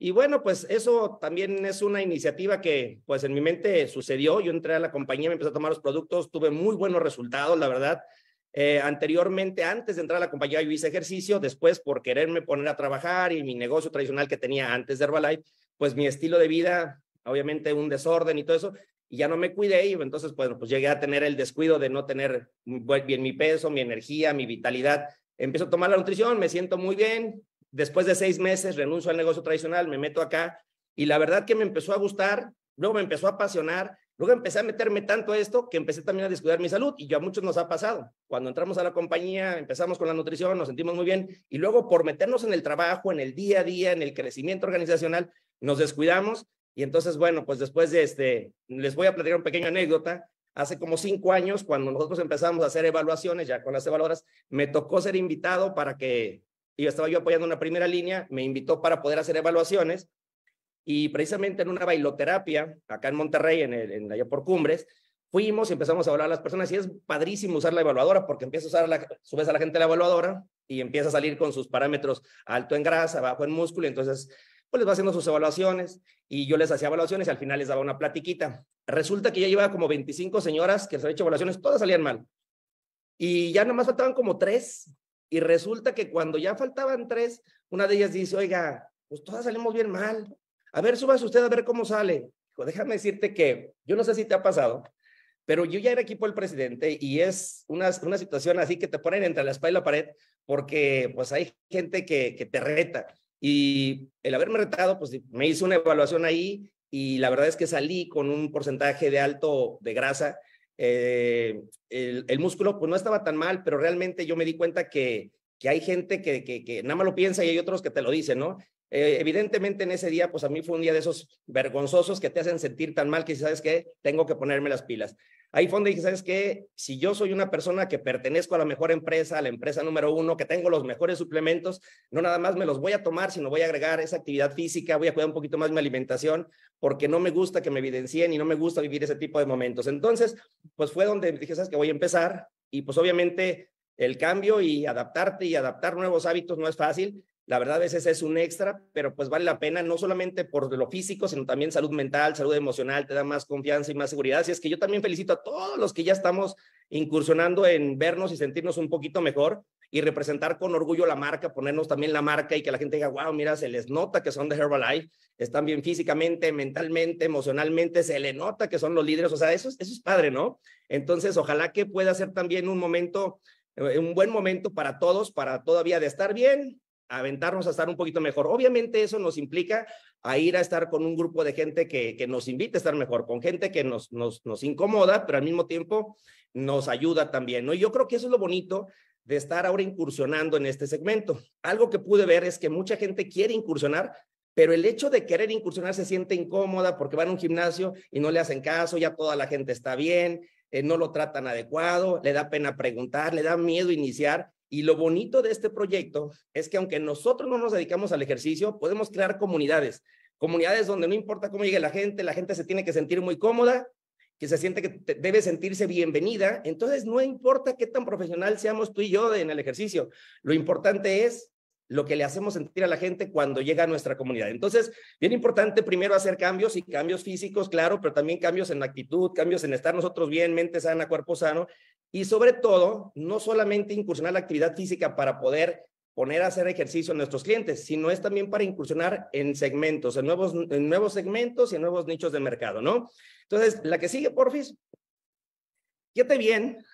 Y bueno, pues eso también es una iniciativa que pues en mi mente sucedió. Yo entré a la compañía, me empecé a tomar los productos, tuve muy buenos resultados, la verdad. Eh, anteriormente, antes de entrar a la compañía, yo hice ejercicio, después por quererme poner a trabajar y mi negocio tradicional que tenía antes de Herbalife, pues mi estilo de vida, obviamente un desorden y todo eso, y ya no me cuidé y entonces pues, pues llegué a tener el descuido de no tener bien mi peso, mi energía, mi vitalidad. Empiezo a tomar la nutrición, me siento muy bien, después de seis meses renuncio al negocio tradicional, me meto acá y la verdad que me empezó a gustar, luego me empezó a apasionar, luego empecé a meterme tanto esto que empecé también a descuidar mi salud y yo a muchos nos ha pasado. Cuando entramos a la compañía, empezamos con la nutrición, nos sentimos muy bien y luego por meternos en el trabajo, en el día a día, en el crecimiento organizacional, nos descuidamos y entonces, bueno, pues después de este, les voy a platicar una pequeña anécdota. Hace como cinco años, cuando nosotros empezamos a hacer evaluaciones, ya con las evaluadoras, me tocó ser invitado para que y estaba yo apoyando una primera línea, me invitó para poder hacer evaluaciones y precisamente en una bailoterapia acá en Monterrey, en, el, en allá por Cumbres, fuimos y empezamos a hablar a las personas y es padrísimo usar la evaluadora porque empieza a usar, subes a la gente la evaluadora y empieza a salir con sus parámetros alto en grasa, bajo en músculo, y entonces pues les va haciendo sus evaluaciones y yo les hacía evaluaciones y al final les daba una platiquita. Resulta que ya llevaba como 25 señoras que les había hecho evaluaciones, todas salían mal. Y ya nomás faltaban como tres y resulta que cuando ya faltaban tres, una de ellas dice, oiga, pues todas salimos bien mal. A ver, súbase usted a ver cómo sale. déjame decirte que, yo no sé si te ha pasado, pero yo ya era equipo del presidente y es una, una situación así que te ponen entre la espalda y la pared porque pues hay gente que, que te reta. Y el haberme retado, pues me hizo una evaluación ahí y la verdad es que salí con un porcentaje de alto de grasa eh, el, músculo, pues no estaba tan mal, pero realmente yo me di cuenta que, que hay gente que, que, nada más lo piensa y hay otros que te lo dicen, ¿no? Eh, evidentemente en ese día, pues a mí fue un día de esos vergonzosos que te hacen sentir tan mal que si sabes que tengo que ponerme las pilas. Ahí fue donde dije, ¿sabes qué? Si yo soy una persona que pertenezco a la mejor empresa, a la empresa número uno, que tengo los mejores suplementos, no nada más me los voy a tomar, sino voy a agregar esa actividad física, voy a cuidar un poquito más mi alimentación, porque no me gusta que me evidencien y no me gusta vivir ese tipo de momentos. Entonces, pues fue donde dije, ¿sabes qué? Voy a empezar. Y pues obviamente el cambio y adaptarte y adaptar nuevos hábitos no es fácil. La verdad, a veces es un extra, pero pues vale la pena, no solamente por lo físico, sino también salud mental, salud emocional, te da más confianza y más seguridad. Así es que yo también felicito a todos los que ya estamos incursionando en vernos y sentirnos un poquito mejor y representar con orgullo la marca, ponernos también la marca y que la gente diga, wow, mira, se les nota que son de Herbalife, están bien físicamente, mentalmente, emocionalmente, se le nota que son los líderes, o sea, eso, eso es padre, ¿no? Entonces, ojalá que pueda ser también un momento, eh, un buen momento para todos, para todavía de estar bien, aventarnos a estar un poquito mejor. Obviamente eso nos implica a ir a estar con un grupo de gente que, nos invite a estar mejor, con gente que nos, incomoda, pero al mismo tiempo nos ayuda también, Y yo creo que eso es lo bonito de estar ahora incursionando en este segmento. Algo que pude ver es que mucha gente quiere incursionar, pero el hecho de querer incursionar se siente incómoda porque van a un gimnasio y no le hacen caso, ya toda la gente está bien, eh, no lo tratan adecuado, le da pena preguntar, le da miedo iniciar y lo bonito de este proyecto es que aunque nosotros no nos dedicamos al ejercicio, podemos crear comunidades, comunidades donde no importa cómo llegue la gente, la gente se tiene que sentir muy cómoda, que se siente que debe sentirse bienvenida. Entonces, no importa qué tan profesional seamos tú y yo en el ejercicio, lo importante es lo que le hacemos sentir a la gente cuando llega a nuestra comunidad. Entonces, bien importante primero hacer cambios y cambios físicos, claro, pero también cambios en actitud, cambios en estar nosotros bien, mente sana, cuerpo sano, y sobre todo, no solamente incursionar la actividad física para poder poner a hacer ejercicio a nuestros clientes, sino es también para incursionar en segmentos, en nuevos, en nuevos segmentos y en nuevos nichos de mercado, ¿no? Entonces, la que sigue, porfis, fíjate bien,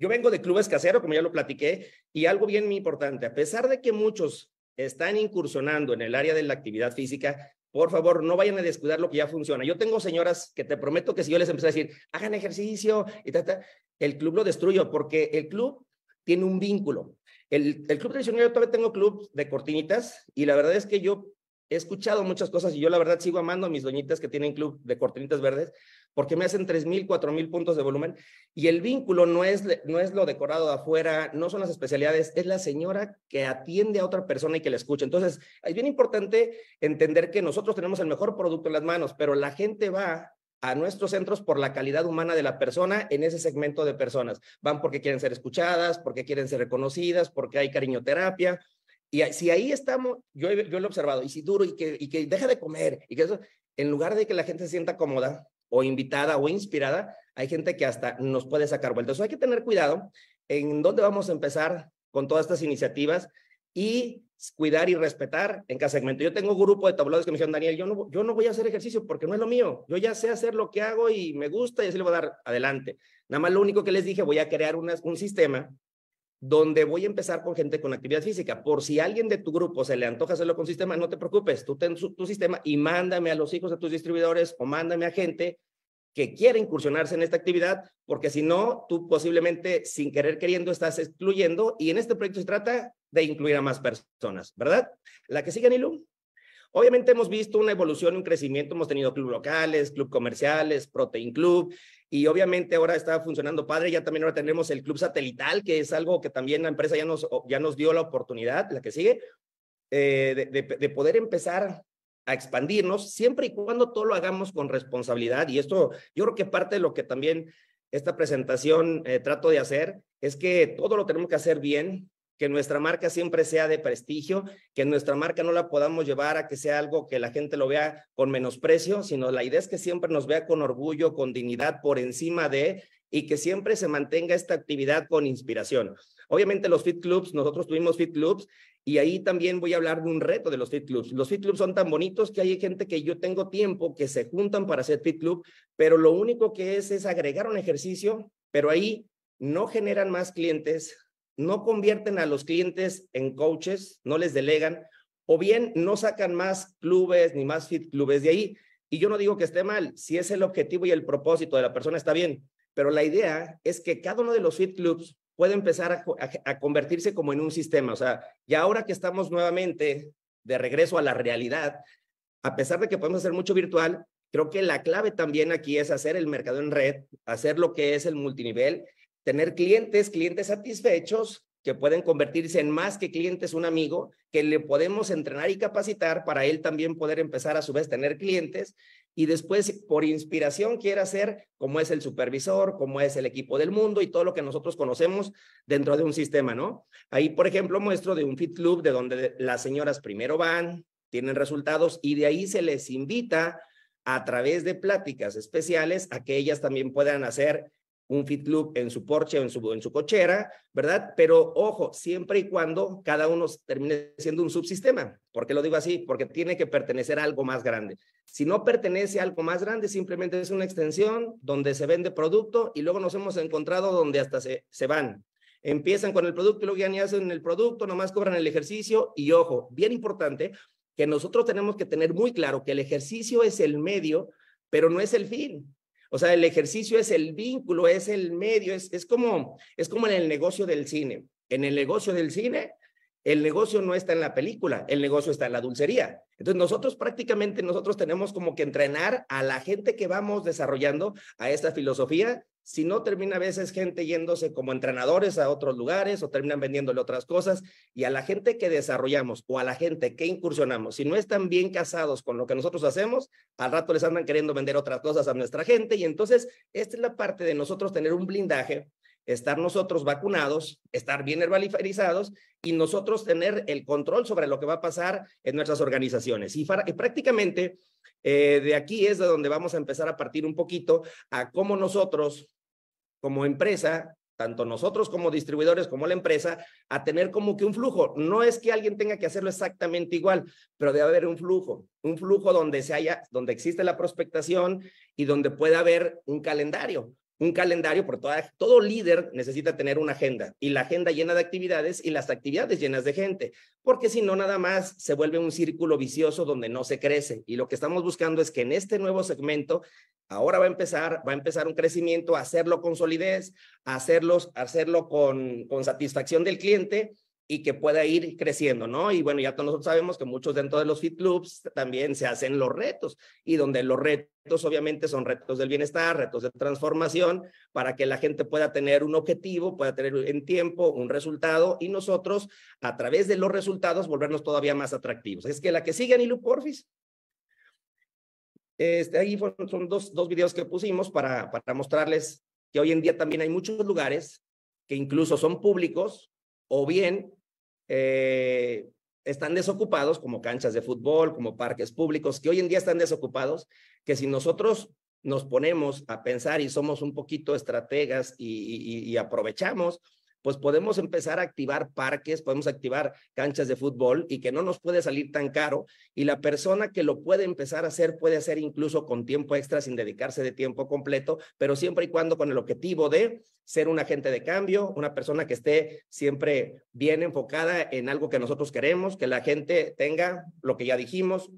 yo vengo de clubes caseros, como ya lo platiqué, y algo bien importante, a pesar de que muchos están incursionando en el área de la actividad física, por favor, no vayan a descuidar lo que ya funciona. Yo tengo señoras que te prometo que si yo les empecé a decir, hagan ejercicio, y tal, el club lo destruyo porque el club tiene un vínculo. El, el club tradicional, yo todavía tengo club de cortinitas y la verdad es que yo he escuchado muchas cosas y yo la verdad sigo amando a mis doñitas que tienen club de cortinitas verdes porque me hacen 3.000, 4.000 puntos de volumen. Y el vínculo no es, no es lo decorado de afuera, no son las especialidades, es la señora que atiende a otra persona y que la escucha. Entonces, es bien importante entender que nosotros tenemos el mejor producto en las manos, pero la gente va a nuestros centros por la calidad humana de la persona en ese segmento de personas. Van porque quieren ser escuchadas, porque quieren ser reconocidas, porque hay cariñoterapia. Y si ahí estamos, yo, yo lo he observado, y si duro y que, y que deja de comer, y que eso, en lugar de que la gente se sienta cómoda, o invitada o inspirada, hay gente que hasta nos puede sacar vueltas. hay que tener cuidado en dónde vamos a empezar con todas estas iniciativas y cuidar y respetar en cada segmento. Yo tengo un grupo de tablados que me dijeron, Daniel, yo no, yo no voy a hacer ejercicio porque no es lo mío. Yo ya sé hacer lo que hago y me gusta y así le voy a dar adelante. Nada más lo único que les dije, voy a crear un sistema donde voy a empezar con gente con actividad física. Por si alguien de tu grupo se le antoja hacerlo con sistema, no te preocupes, tú ten tu sistema y mándame a los hijos de tus distribuidores o mándame a gente que quiera incursionarse en esta actividad, porque si no, tú posiblemente sin querer queriendo estás excluyendo y en este proyecto se trata de incluir a más personas, ¿verdad? La que sigue, Nilu. Obviamente hemos visto una evolución, un crecimiento, hemos tenido clubes locales, club comerciales, Protein Club, y obviamente ahora está funcionando padre, ya también ahora tenemos el club satelital, que es algo que también la empresa ya nos, ya nos dio la oportunidad, la que sigue, eh, de, poder empezar a expandirnos, siempre y cuando todo lo hagamos con responsabilidad, y esto yo creo que parte de lo que también esta presentación eh, trato de hacer, es que todo lo tenemos que hacer bien, que nuestra marca siempre sea de prestigio, que nuestra marca no la podamos llevar a que sea algo que la gente lo vea con menosprecio, sino la idea es que siempre nos vea con orgullo, con dignidad por encima de y que siempre se mantenga esta actividad con inspiración. Obviamente los fit clubs, nosotros tuvimos fit clubs y ahí también voy a hablar de un reto de los fit clubs. Los fit clubs son tan bonitos que hay gente que yo tengo tiempo que se juntan para hacer fit club, pero lo único que es es agregar un ejercicio, pero ahí no generan más clientes, no convierten a los clientes en coaches, no les delegan, o bien no sacan más clubes ni más fit clubes de ahí. Y yo no digo que esté mal, si es el objetivo y el propósito de la persona está bien, pero la idea es que cada uno de los fit clubs puede empezar a, convertirse como en un sistema. O sea, y ahora que estamos nuevamente de regreso a la realidad, a pesar de que podemos hacer mucho virtual, creo que la clave también aquí es hacer el mercado en red, hacer lo que es el multinivel tener clientes, clientes satisfechos que pueden convertirse en más que clientes, un amigo, que le podemos entrenar y capacitar para él también poder empezar a su vez tener clientes y después por inspiración quiera hacer como es el supervisor, como es el equipo del mundo y todo lo que nosotros conocemos dentro de un sistema, ¿no? Ahí, por ejemplo, muestro de un fit club de donde las señoras primero van, tienen resultados y de ahí se les invita a través de pláticas especiales a que ellas también puedan hacer un Fit Club en su Porsche o en su, en su cochera, ¿verdad? Pero ojo, siempre y cuando cada uno termine siendo un subsistema. ¿Por qué lo digo así? Porque tiene que pertenecer a algo más grande. Si no pertenece a algo más grande, simplemente es una extensión donde se vende producto y luego nos hemos encontrado donde hasta se, se van. Empiezan con el producto y luego ya ni hacen el producto, nomás cobran el ejercicio y ojo, bien importante, que nosotros tenemos que tener muy claro que el ejercicio es el medio, pero no es el fin. O sea, el ejercicio es el vínculo, es el medio, es, como, es como en el negocio del cine. En el negocio del cine, el negocio no está en la película, el negocio está en la dulcería. Entonces nosotros prácticamente, nosotros tenemos como que entrenar a la gente que vamos desarrollando a esta filosofía si no termina a veces gente yéndose como entrenadores a otros lugares o terminan vendiéndole otras cosas y a la gente que desarrollamos o a la gente que incursionamos, si no están bien casados con lo que nosotros hacemos, al rato les andan queriendo vender otras cosas a nuestra gente y entonces esta es la parte de nosotros tener un blindaje, estar nosotros vacunados, estar bien herbalizados y nosotros tener el control sobre lo que va a pasar en nuestras organizaciones. Y, prácticamente eh, de aquí es de donde vamos a empezar a partir un poquito a cómo nosotros como empresa, tanto nosotros como distribuidores como la empresa, a tener como que un flujo. No es que alguien tenga que hacerlo exactamente igual, pero debe haber un flujo, un flujo donde se haya, donde existe la prospectación y donde pueda haber un calendario un calendario, por toda, todo líder necesita tener una agenda y la agenda llena de actividades y las actividades llenas de gente, porque si no, nada más se vuelve un círculo vicioso donde no se crece. Y lo que estamos buscando es que en este nuevo segmento, ahora va a empezar, va a empezar un crecimiento, hacerlo con solidez, hacerlos, hacerlo con, con satisfacción del cliente y que pueda ir creciendo, ¿no? Y bueno, ya todos nosotros sabemos que muchos dentro de los fit clubs también se hacen los retos y donde los retos obviamente son retos del bienestar, retos de transformación, para que la gente pueda tener un objetivo, pueda tener en tiempo un resultado y nosotros a través de los resultados volvernos todavía más atractivos. Es que la que sigue, Nilu Porfis. Este, ahí son dos, dos videos que pusimos para, para mostrarles que hoy en día también hay muchos lugares que incluso son públicos o bien eh, están desocupados, como canchas de fútbol, como parques públicos, que hoy en día están desocupados, que si nosotros nos ponemos a pensar y somos un poquito estrategas y aprovechamos pues podemos empezar a activar parques, podemos activar canchas de fútbol y que no nos puede salir tan caro. Y la persona que lo puede empezar a hacer puede hacer incluso con tiempo extra sin dedicarse de tiempo completo, pero siempre y cuando con el objetivo de ser un agente de cambio, una persona que esté siempre bien enfocada en algo que nosotros queremos, que la gente tenga lo que ya dijimos,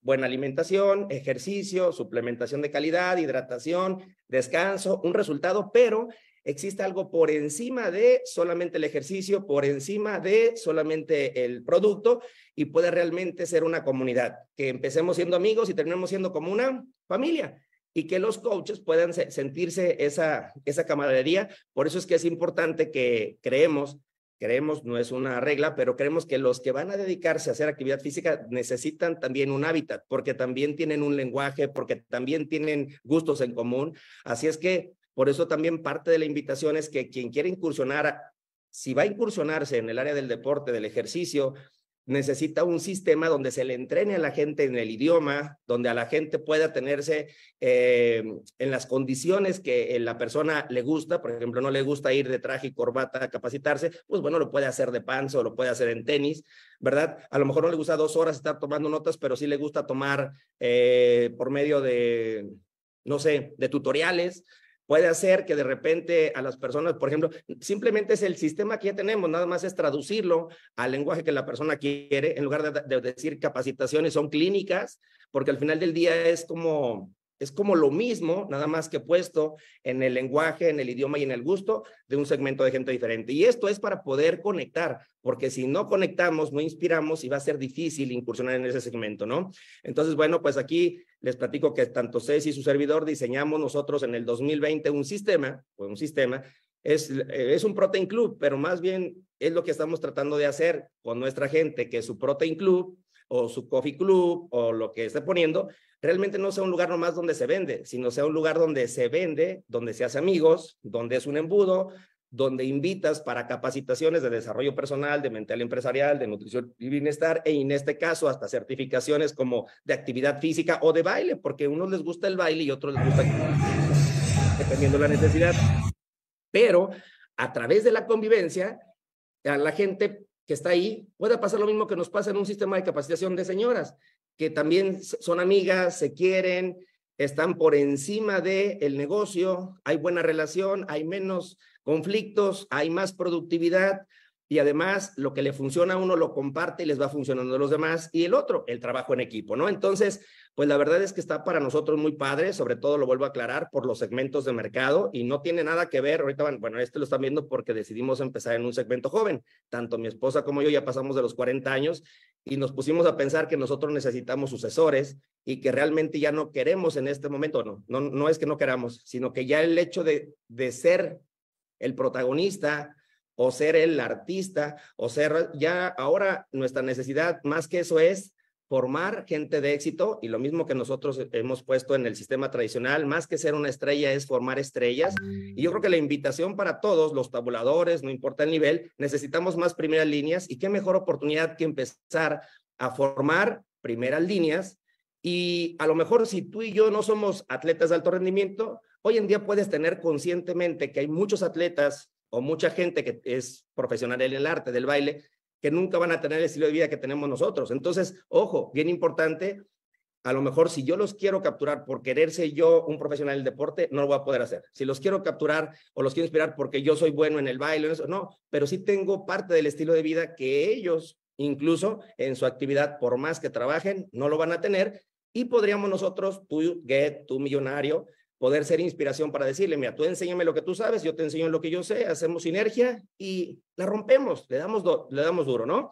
buena alimentación, ejercicio, suplementación de calidad, hidratación, descanso, un resultado, pero existe algo por encima de solamente el ejercicio, por encima de solamente el producto y puede realmente ser una comunidad, que empecemos siendo amigos y terminemos siendo como una familia y que los coaches puedan sentirse esa, esa camaradería. Por eso es que es importante que creemos, creemos, no es una regla, pero creemos que los que van a dedicarse a hacer actividad física necesitan también un hábitat, porque también tienen un lenguaje, porque también tienen gustos en común. Así es que por eso también parte de la invitación es que quien quiera incursionar, si va a incursionarse en el área del deporte, del ejercicio, necesita un sistema donde se le entrene a la gente en el idioma, donde a la gente pueda tenerse eh, en las condiciones que eh, la persona le gusta, por ejemplo, no le gusta ir de traje y corbata a capacitarse, pues bueno, lo puede hacer de panza o lo puede hacer en tenis, ¿verdad? A lo mejor no le gusta dos horas estar tomando notas, pero sí le gusta tomar eh, por medio de, no sé, de tutoriales, puede hacer que de repente a las personas, por ejemplo, simplemente es el sistema que ya tenemos, nada más es traducirlo al lenguaje que la persona quiere, en lugar de, decir capacitaciones, son clínicas, porque al final del día es como es como lo mismo, nada más que puesto en el lenguaje, en el idioma y en el gusto de un segmento de gente diferente. Y esto es para poder conectar, porque si no conectamos, no inspiramos y va a ser difícil incursionar en ese segmento, ¿no? Entonces, bueno, pues aquí les platico que tanto Ceci y su servidor diseñamos nosotros en el 2020 un sistema, o un sistema, es, eh, es un Protein Club, pero más bien es lo que estamos tratando de hacer con nuestra gente, que su Protein Club o su coffee club o lo que esté poniendo, realmente no sea un lugar nomás donde se vende, sino sea un lugar donde se vende, donde se hace amigos, donde es un embudo, donde invitas para capacitaciones de desarrollo personal, de mental empresarial, de nutrición y bienestar, e en este caso hasta certificaciones como de actividad física o de baile, porque a unos les gusta el baile y a otros les gusta, dependiendo la necesidad. Pero a través de la convivencia, a la gente que está ahí, puede pasar lo mismo que nos pasa en un sistema de capacitación de señoras, que también son amigas, se quieren, están por encima del el negocio, hay buena relación, hay menos conflictos, hay más productividad y además lo que le funciona a uno lo comparte y les va funcionando a los demás y el otro, el trabajo en equipo, ¿no? Entonces, pues la verdad es que está para nosotros muy padre, sobre todo lo vuelvo a aclarar por los segmentos de mercado y no tiene nada que ver, ahorita van, bueno, este lo están viendo porque decidimos empezar en un segmento joven, tanto mi esposa como yo ya pasamos de los 40 años y nos pusimos a pensar que nosotros necesitamos sucesores y que realmente ya no queremos en este momento, no, no, no es que no queramos, sino que ya el hecho de, de ser el protagonista o ser el artista o ser ya ahora nuestra necesidad más que eso es formar gente de éxito y lo mismo que nosotros hemos puesto en el sistema tradicional, más que ser una estrella es formar estrellas. Y yo creo que la invitación para todos, los tabuladores, no importa el nivel, necesitamos más primeras líneas y qué mejor oportunidad que empezar a formar primeras líneas. Y a lo mejor si tú y yo no somos atletas de alto rendimiento, hoy en día puedes tener conscientemente que hay muchos atletas o mucha gente que es profesional en el arte del baile que nunca van a tener el estilo de vida que tenemos nosotros. Entonces, ojo, bien importante, a lo mejor si yo los quiero capturar por quererse yo un profesional del deporte, no lo voy a poder hacer. Si los quiero capturar o los quiero inspirar porque yo soy bueno en el baile, en eso, no, pero sí tengo parte del estilo de vida que ellos, incluso en su actividad, por más que trabajen, no lo van a tener. Y podríamos nosotros, tú, Get, tú, millonario, poder ser inspiración para decirle, mira, tú enséñame lo que tú sabes, yo te enseño lo que yo sé, hacemos sinergia y la rompemos, le damos, le damos duro, ¿no?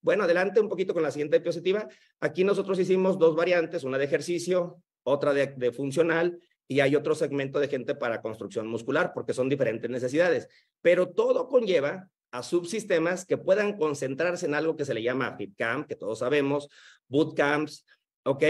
Bueno, adelante un poquito con la siguiente diapositiva. Aquí nosotros hicimos dos variantes, una de ejercicio, otra de, funcional, y hay otro segmento de gente para construcción muscular, porque son diferentes necesidades. Pero todo conlleva a subsistemas que puedan concentrarse en algo que se le llama Camp, que todos sabemos, Boot Camps, ¿ok?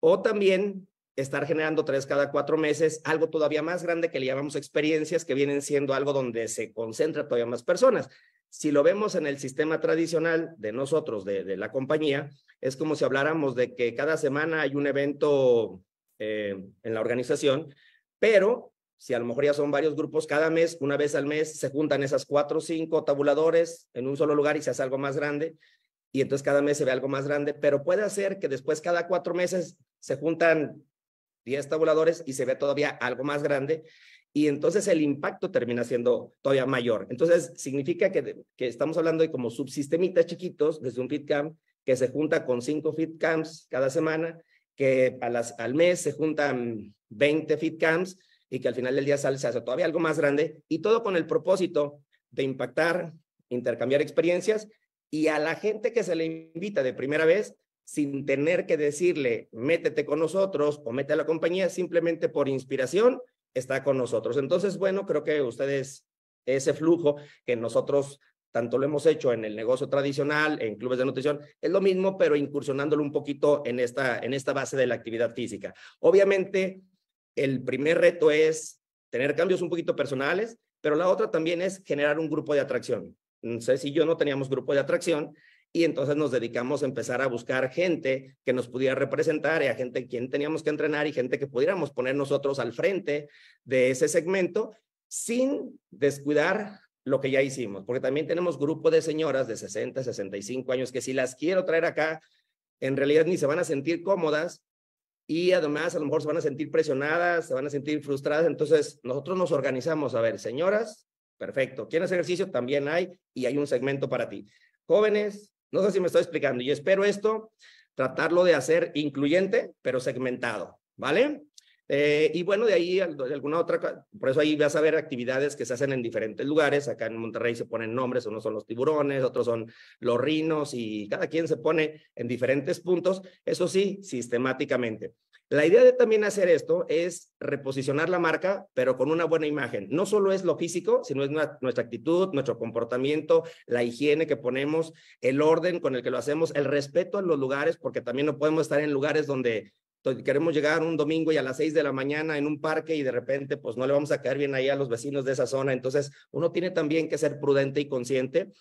O también estar generando tres cada cuatro meses, algo todavía más grande que le llamamos experiencias, que vienen siendo algo donde se concentra todavía más personas. Si lo vemos en el sistema tradicional de nosotros, de, la compañía, es como si habláramos de que cada semana hay un evento eh, en la organización, pero si a lo mejor ya son varios grupos cada mes, una vez al mes se juntan esas cuatro o cinco tabuladores en un solo lugar y se hace algo más grande y entonces cada mes se ve algo más grande, pero puede ser que después cada cuatro meses se juntan 10 tabuladores y se ve todavía algo más grande y entonces el impacto termina siendo todavía mayor. Entonces significa que, que estamos hablando de como subsistemitas chiquitos desde un FitCamp que se junta con 5 camps cada semana, que al mes se juntan 20 camps y que al final del día sale, se hace todavía algo más grande y todo con el propósito de impactar, intercambiar experiencias y a la gente que se le invita de primera vez sin tener que decirle, métete con nosotros o mete a la compañía, simplemente por inspiración está con nosotros. Entonces, bueno, creo que ustedes, ese flujo que nosotros tanto lo hemos hecho en el negocio tradicional, en clubes de nutrición, es lo mismo, pero incursionándolo un poquito en esta, en esta base de la actividad física. Obviamente, el primer reto es tener cambios un poquito personales, pero la otra también es generar un grupo de atracción. no sé si yo no teníamos grupo de atracción, y entonces nos dedicamos a empezar a buscar gente que nos pudiera representar y a gente quien teníamos que entrenar y gente que pudiéramos poner nosotros al frente de ese segmento sin descuidar lo que ya hicimos, porque también tenemos grupo de señoras de 60, 65 años que si las quiero traer acá, en realidad ni se van a sentir cómodas y además a lo mejor se van a sentir presionadas, se van a sentir frustradas, entonces nosotros nos organizamos, a ver, señoras, perfecto, ¿quieres ejercicio? También hay y hay un segmento para ti. Jóvenes, no sé si me estoy explicando y espero esto, tratarlo de hacer incluyente, pero segmentado, ¿vale? Eh, y bueno, de ahí alguna otra, por eso ahí vas a ver actividades que se hacen en diferentes lugares. Acá en Monterrey se ponen nombres, unos son los tiburones, otros son los rinos y cada quien se pone en diferentes puntos, eso sí, sistemáticamente. La idea de también hacer esto es reposicionar la marca, pero con una buena imagen. No solo es lo físico, sino es nuestra actitud, nuestro comportamiento, la higiene que ponemos, el orden con el que lo hacemos, el respeto a los lugares, porque también no podemos estar en lugares donde queremos llegar un domingo y a las seis de la mañana en un parque y de repente pues no le vamos a caer bien ahí a los vecinos de esa zona. Entonces uno tiene también que ser prudente y consciente,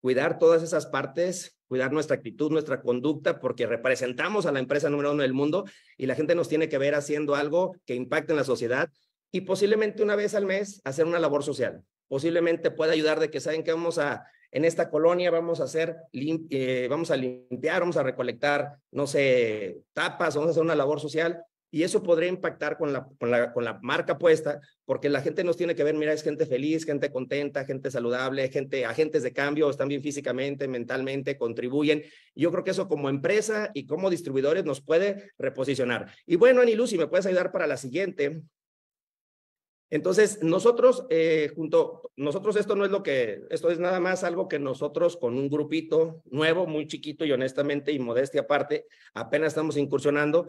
cuidar todas esas partes, cuidar nuestra actitud, nuestra conducta, porque representamos a la empresa número uno del mundo y la gente nos tiene que ver haciendo algo que impacte en la sociedad y posiblemente una vez al mes hacer una labor social. Posiblemente pueda ayudar de que saben que vamos a, en esta colonia vamos a hacer, eh, vamos a limpiar, vamos a recolectar, no sé, tapas, vamos a hacer una labor social y eso podría impactar con la, con la, marca puesta, porque la gente nos tiene que ver, mira, es gente feliz, gente contenta, gente saludable, gente, agentes de cambio, están bien físicamente, mentalmente, contribuyen. Yo creo que eso como empresa y como distribuidores nos puede reposicionar. Y bueno, Anilu, si me puedes ayudar para la siguiente. Entonces, nosotros, eh, junto, nosotros esto no es lo que, esto es nada más algo que nosotros con un grupito nuevo, muy chiquito y honestamente y modestia aparte, apenas estamos incursionando,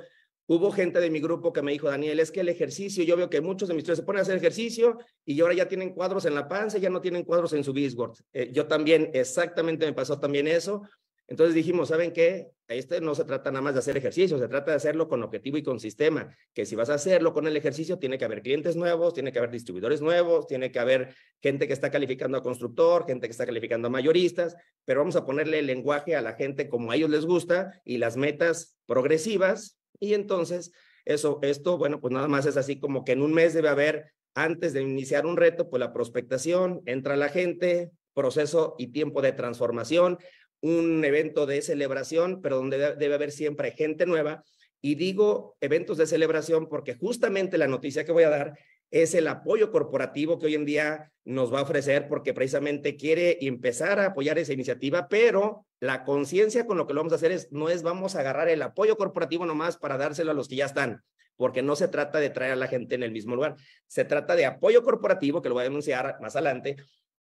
Hubo gente de mi grupo que me dijo, Daniel, es que el ejercicio, yo veo que muchos de mis estudiantes se ponen a hacer ejercicio y ahora ya tienen cuadros en la panza, ya no tienen cuadros en su bisboard. Eh, yo también, exactamente me pasó también eso. Entonces dijimos, ¿saben qué? Este no se trata nada más de hacer ejercicio, se trata de hacerlo con objetivo y con sistema, que si vas a hacerlo con el ejercicio, tiene que haber clientes nuevos, tiene que haber distribuidores nuevos, tiene que haber gente que está calificando a constructor, gente que está calificando a mayoristas, pero vamos a ponerle el lenguaje a la gente como a ellos les gusta y las metas progresivas y entonces, eso, esto, bueno, pues nada más es así como que en un mes debe haber, antes de iniciar un reto, pues la prospectación, entra la gente, proceso y tiempo de transformación, un evento de celebración, pero donde debe haber siempre gente nueva. Y digo eventos de celebración porque justamente la noticia que voy a dar es el apoyo corporativo que hoy en día nos va a ofrecer porque precisamente quiere empezar a apoyar esa iniciativa, pero la conciencia con lo que lo vamos a hacer es, no es vamos a agarrar el apoyo corporativo nomás para dárselo a los que ya están, porque no se trata de traer a la gente en el mismo lugar, se trata de apoyo corporativo, que lo voy a denunciar más adelante,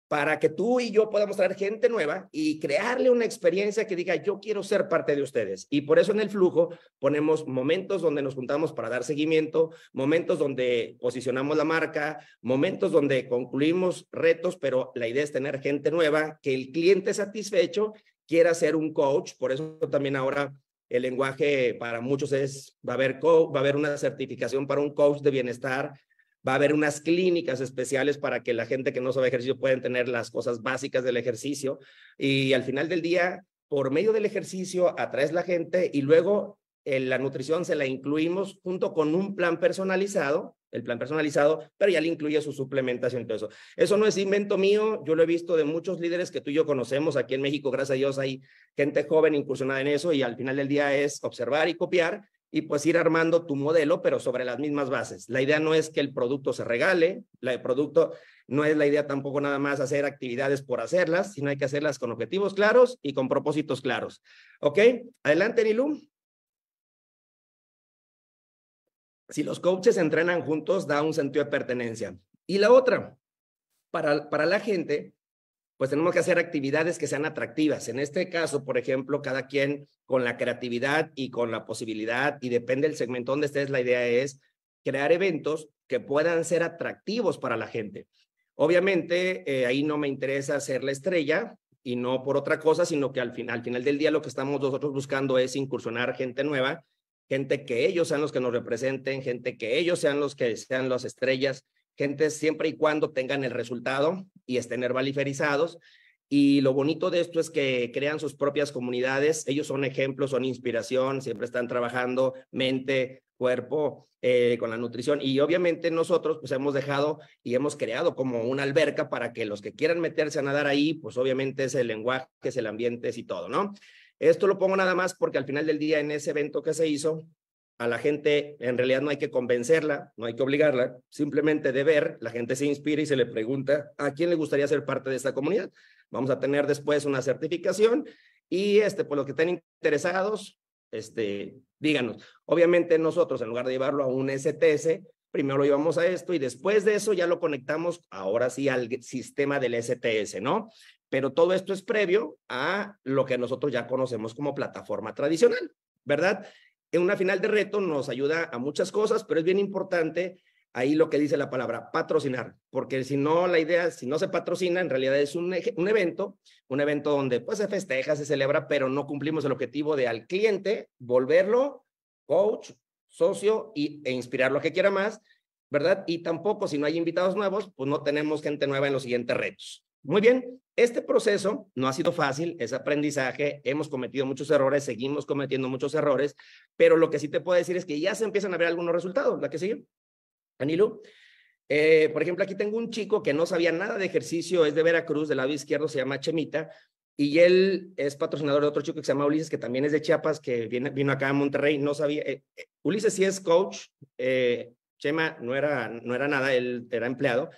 para que tú y yo podamos traer gente nueva y crearle una experiencia que diga, yo quiero ser parte de ustedes. Y por eso en el flujo ponemos momentos donde nos juntamos para dar seguimiento, momentos donde posicionamos la marca, momentos donde concluimos retos, pero la idea es tener gente nueva, que el cliente satisfecho quiera ser un coach. Por eso también ahora el lenguaje para muchos es, va a haber, va a haber una certificación para un coach de bienestar, Va a haber unas clínicas especiales para que la gente que no sabe ejercicio pueda tener las cosas básicas del ejercicio. Y al final del día, por medio del ejercicio, atraes la gente y luego eh, la nutrición se la incluimos junto con un plan personalizado, el plan personalizado, pero ya le incluye su suplementación y todo eso. Eso no es invento mío, yo lo he visto de muchos líderes que tú y yo conocemos aquí en México, gracias a Dios hay gente joven incursionada en eso y al final del día es observar y copiar y pues ir armando tu modelo, pero sobre las mismas bases. La idea no es que el producto se regale, la de producto no es la idea tampoco nada más hacer actividades por hacerlas, sino hay que hacerlas con objetivos claros y con propósitos claros. ¿Ok? Adelante, Nilu. Si los coaches entrenan juntos, da un sentido de pertenencia. Y la otra, para, para la gente, pues tenemos que hacer actividades que sean atractivas. En este caso, por ejemplo, cada quien con la creatividad y con la posibilidad, y depende del segmento donde estés, la idea es crear eventos que puedan ser atractivos para la gente. Obviamente, eh, ahí no me interesa ser la estrella y no por otra cosa, sino que al, al final del día lo que estamos nosotros buscando es incursionar gente nueva, gente que ellos sean los que nos representen, gente que ellos sean los que sean las estrellas, gente siempre y cuando tengan el resultado y estén herbaliferizados. Y lo bonito de esto es que crean sus propias comunidades. Ellos son ejemplos, son inspiración, siempre están trabajando mente, cuerpo, eh, con la nutrición. Y obviamente nosotros pues hemos dejado y hemos creado como una alberca para que los que quieran meterse a nadar ahí, pues obviamente es el lenguaje, es el ambiente, es y todo, ¿no? Esto lo pongo nada más porque al final del día en ese evento que se hizo, a la gente en realidad no hay que convencerla, no hay que obligarla, simplemente de ver, la gente se inspira y se le pregunta a quién le gustaría ser parte de esta comunidad. Vamos a tener después una certificación y este, por pues, los que estén interesados, este, díganos. Obviamente nosotros, en lugar de llevarlo a un STS, primero lo llevamos a esto y después de eso ya lo conectamos ahora sí al sistema del STS, ¿no? Pero todo esto es previo a lo que nosotros ya conocemos como plataforma tradicional, ¿verdad? en una final de reto nos ayuda a muchas cosas, pero es bien importante ahí lo que dice la palabra, patrocinar, porque si no, la idea, si no se patrocina, en realidad es un, evento, un evento donde pues se festeja, se celebra, pero no cumplimos el objetivo de al cliente volverlo coach, socio y, e inspirar lo que quiera más, ¿verdad? Y tampoco si no hay invitados nuevos, pues no tenemos gente nueva en los siguientes retos. Muy bien, este proceso no ha sido fácil, es aprendizaje, hemos cometido muchos errores, seguimos cometiendo muchos errores, pero lo que sí te puedo decir es que ya se empiezan a ver algunos resultados, la que sigue. Anilu, eh, por ejemplo, aquí tengo un chico que no sabía nada de ejercicio, es de Veracruz, del lado izquierdo se llama Chemita, y él es patrocinador de otro chico que se llama Ulises, que también es de Chiapas, que vino acá a Monterrey, no sabía, eh, eh, Ulises sí es coach, Chema no era, no era nada, él era empleado,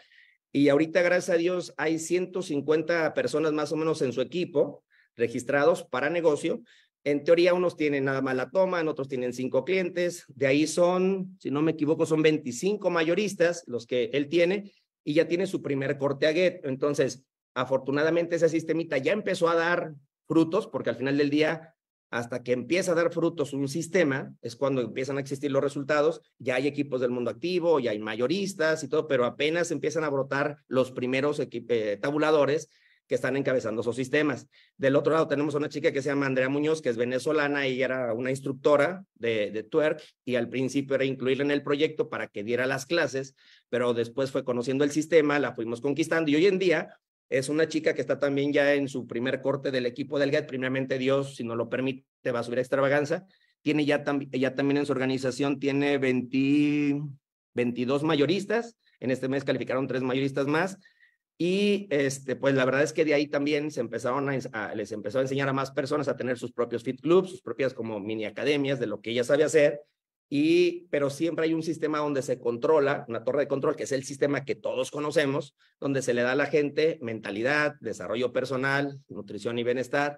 y ahorita, gracias a Dios, hay 150 personas más o menos en su equipo registrados para negocio. En teoría, unos tienen nada más la toma, en otros tienen cinco clientes. De ahí son, si no me equivoco, son 25 mayoristas los que él tiene y ya tiene su primer corte a get. Entonces, afortunadamente, ese sistemita ya empezó a dar frutos porque al final del día hasta que empieza a dar frutos un sistema, es cuando empiezan a existir los resultados, ya hay equipos del mundo activo, ya hay mayoristas y todo, pero apenas empiezan a brotar los primeros eh, tabuladores que están encabezando esos sistemas. Del otro lado tenemos a una chica que se llama Andrea Muñoz, que es venezolana, y era una instructora de, de twerk y al principio era incluirla en el proyecto para que diera las clases, pero después fue conociendo el sistema, la fuimos conquistando y hoy en día es una chica que está también ya en su primer corte del equipo del GAT, e primeramente Dios, si no lo permite, va a subir a extravaganza, tiene ya, ya también en su organización, tiene 22 mayoristas, en este mes calificaron tres mayoristas más, y este, pues la verdad es que de ahí también se empezaron les empezó a enseñar a más personas a tener sus propios fit clubs, sus propias como mini academias de lo que ella sabe hacer y pero siempre hay un sistema donde se controla, una torre de control, que es el sistema que todos conocemos, donde se le da a la gente mentalidad, desarrollo personal, nutrición y bienestar,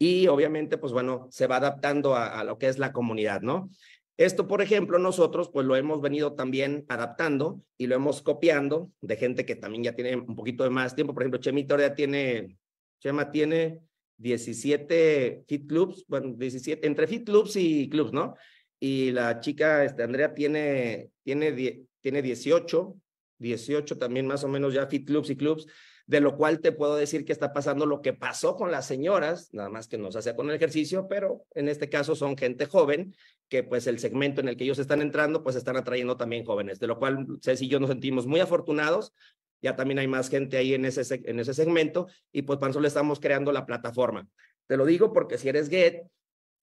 y obviamente, pues bueno, se va adaptando a, lo que es la comunidad, ¿no? Esto, por ejemplo, nosotros pues lo hemos venido también adaptando y lo hemos copiando de gente que también ya tiene un poquito de más tiempo. Por ejemplo, Chemita ahora tiene, Chema tiene 17 fit clubs, bueno, 17, entre fit clubs y clubs, ¿no? y la chica, este, Andrea, tiene, tiene, tiene 18, 18 también más o menos ya fit clubs y clubs, de lo cual te puedo decir que está pasando lo que pasó con las señoras, nada más que nos hace con el ejercicio, pero en este caso son gente joven, que pues el segmento en el que ellos están entrando, pues están atrayendo también jóvenes, de lo cual Ceci y yo nos sentimos muy afortunados, ya también hay más gente ahí en ese, en ese segmento, y pues para eso estamos creando la plataforma. Te lo digo porque si eres get,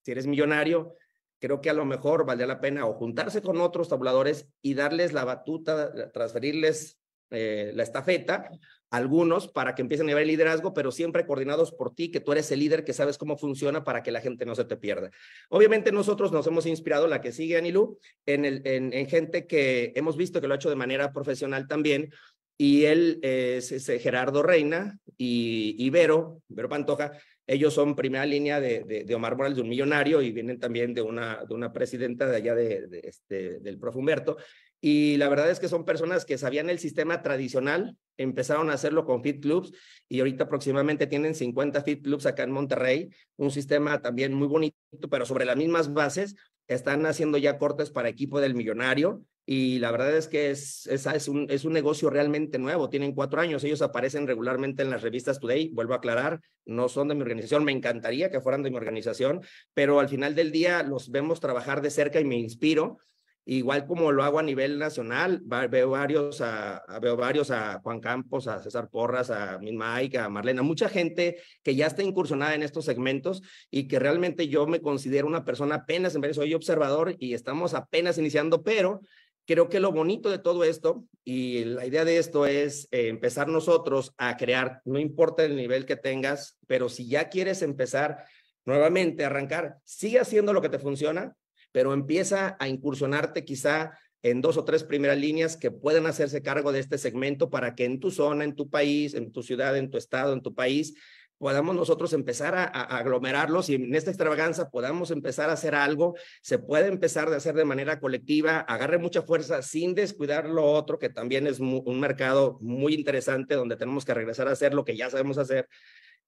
si eres millonario, creo que a lo mejor valdría la pena o juntarse con otros tabuladores y darles la batuta, eh, transferirles eh, la estafeta algunos para que empiecen a llevar el liderazgo, pero siempre coordinados por ti, que tú eres el líder, que sabes cómo funciona para que la gente no se te pierda. Obviamente nosotros nos hemos inspirado, la que sigue Anilú, en, el, en, gente que hemos visto que lo ha hecho de manera profesional también, y él es, Gerardo Reina y, y Vero, Vero Pantoja, ellos son primera línea de, de, de, Omar Morales, de un millonario, y vienen también de una, de una presidenta de allá este, del prof. Humberto. Y la verdad es que son personas que sabían el sistema tradicional, empezaron a hacerlo con fit clubs y ahorita aproximadamente tienen 50 fit clubs acá en Monterrey, un sistema también muy bonito, pero sobre las mismas bases, están haciendo ya cortes para equipo del millonario, y la verdad es que es, es, un, es un negocio realmente nuevo, tienen cuatro años, ellos aparecen regularmente en las revistas Today, vuelvo a aclarar, no son de mi organización, me encantaría que fueran de mi organización, pero al final del día los vemos trabajar de cerca y me inspiro. Igual como lo hago a nivel nacional, veo varios a, veo varios a Juan Campos, a César Porras, a Mike, a Marlena, mucha gente que ya está incursionada en estos segmentos y que realmente yo me considero una persona apenas, en vez soy observador y estamos apenas iniciando, pero creo que lo bonito de todo esto y la idea de esto es eh, empezar nosotros a crear, no importa el nivel que tengas, pero si ya quieres empezar nuevamente, a arrancar, sigue haciendo lo que te funciona, pero empieza a incursionarte quizá en dos o tres primeras líneas que puedan hacerse cargo de este segmento para que en tu zona, en tu país, en tu ciudad, en tu estado, en tu país, podamos nosotros empezar a, aglomerarlos y en esta extravaganza podamos empezar a hacer algo, se puede empezar de hacer de manera colectiva, agarre mucha fuerza sin descuidar lo otro, que también es un mercado muy interesante donde tenemos que regresar a hacer lo que ya sabemos hacer.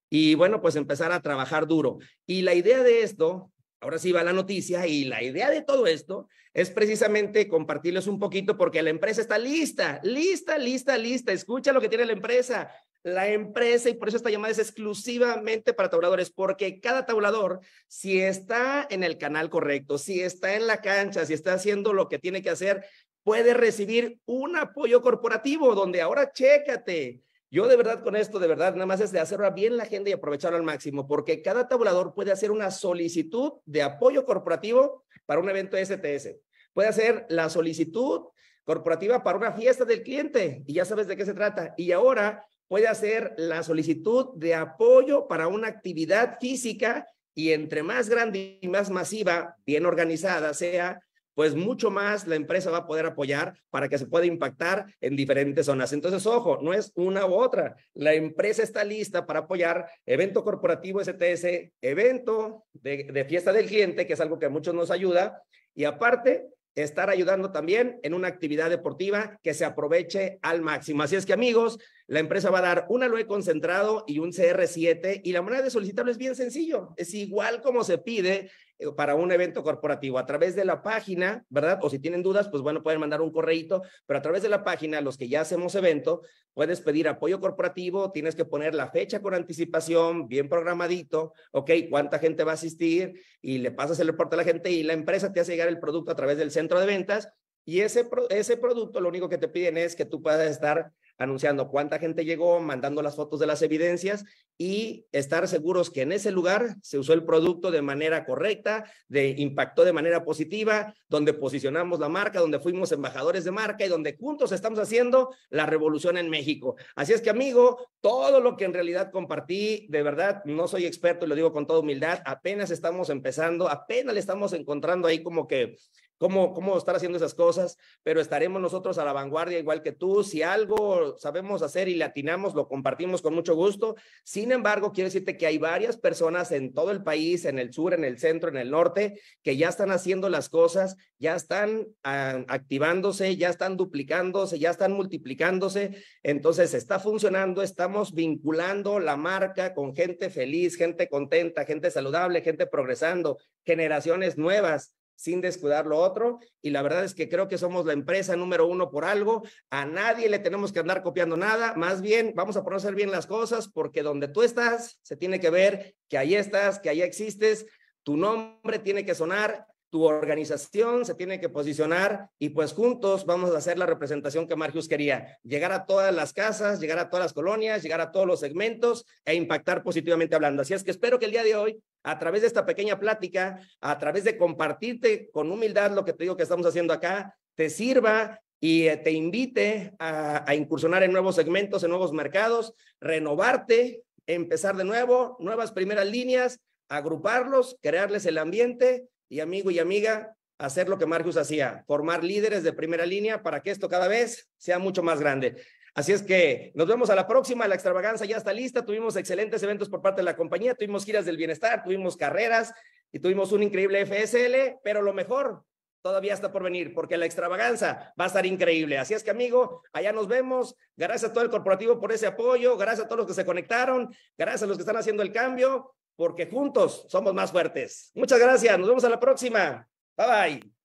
Y bueno, pues empezar a trabajar duro. Y la idea de esto, ahora sí va la noticia, y la idea de todo esto es precisamente compartirles un poquito porque la empresa está lista, lista, lista, lista. Escucha lo que tiene la empresa la empresa y por eso esta llamada es exclusivamente para tabuladores, porque cada tabulador, si está en el canal correcto, si está en la cancha, si está haciendo lo que tiene que hacer, puede recibir un apoyo corporativo donde ahora chécate. Yo de verdad con esto, de verdad, nada más es de hacerla bien la agenda y aprovecharlo al máximo, porque cada tabulador puede hacer una solicitud de apoyo corporativo para un evento STS. Puede hacer la solicitud corporativa para una fiesta del cliente y ya sabes de qué se trata. Y ahora puede hacer la solicitud de apoyo para una actividad física y entre más grande y más masiva, bien organizada sea, pues mucho más la empresa va a poder apoyar para que se pueda impactar en diferentes zonas. Entonces, ojo, no es una u otra. La empresa está lista para apoyar evento corporativo STS, evento de, fiesta del cliente, que es algo que a muchos nos ayuda, y aparte estar ayudando también en una actividad deportiva que se aproveche al máximo. Así es que amigos, la empresa va a dar un aloe concentrado y un CR7 y la manera de solicitarlo es bien sencillo. Es igual como se pide eh, para un evento corporativo a través de la página, ¿verdad? O si tienen dudas, pues bueno, pueden mandar un correíto, pero a través de la página, los que ya hacemos evento, puedes pedir apoyo corporativo, tienes que poner la fecha con anticipación, bien programadito, ¿ok? ¿Cuánta gente va a asistir? Y le pasas el reporte a la gente y la empresa te hace llegar el producto a través del centro de ventas y ese, ese producto lo único que te piden es que tú puedas estar anunciando cuánta gente llegó, mandando las fotos de las evidencias y estar seguros que en ese lugar se usó el producto de manera correcta, de impactó de manera positiva, donde posicionamos la marca, donde fuimos embajadores de marca y donde juntos estamos haciendo la revolución en México. Así es que amigo, todo lo que en realidad compartí, de verdad, no soy experto y lo digo con toda humildad, apenas estamos empezando, apenas le estamos encontrando ahí como que cómo, cómo estar haciendo esas cosas, pero estaremos nosotros a la vanguardia igual que tú. Si algo sabemos hacer y latinamos, lo compartimos con mucho gusto. Sin embargo, quiero decirte que hay varias personas en todo el país, en el sur, en el centro, en el norte, que ya están haciendo las cosas, ya están ah, activándose, ya están duplicándose, ya están multiplicándose. Entonces, está funcionando, estamos vinculando la marca con gente feliz, gente contenta, gente saludable, gente progresando, generaciones nuevas sin descuidar lo otro. Y la verdad es que creo que somos la empresa número uno por algo. A nadie le tenemos que andar copiando nada. Más bien, vamos a conocer bien las cosas porque donde tú estás, se tiene que ver que ahí estás, que ahí existes. Tu nombre tiene que sonar tu organización se tiene que posicionar y pues juntos vamos a hacer la representación que Margius quería, llegar a todas las casas, llegar a todas las colonias, llegar a todos los segmentos e impactar positivamente hablando. Así es que espero que el día de hoy, a través de esta pequeña plática, a través de compartirte con humildad lo que te digo que estamos haciendo acá, te sirva y eh, te invite a, a incursionar en nuevos segmentos, en nuevos mercados, renovarte, empezar de nuevo, nuevas primeras líneas, agruparlos, crearles el ambiente y amigo y amiga, hacer lo que Marcus hacía, formar líderes de primera línea para que esto cada vez sea mucho más grande. Así es que nos vemos a la próxima. La extravaganza ya está lista. Tuvimos excelentes eventos por parte de la compañía, tuvimos giras del bienestar, tuvimos carreras y tuvimos un increíble FSL, pero lo mejor todavía está por venir, porque la extravaganza va a estar increíble. Así es que, amigo, allá nos vemos. Gracias a todo el corporativo por ese apoyo, gracias a todos los que se conectaron, gracias a los que están haciendo el cambio porque juntos somos más fuertes. Muchas gracias, nos vemos a la próxima. Bye bye.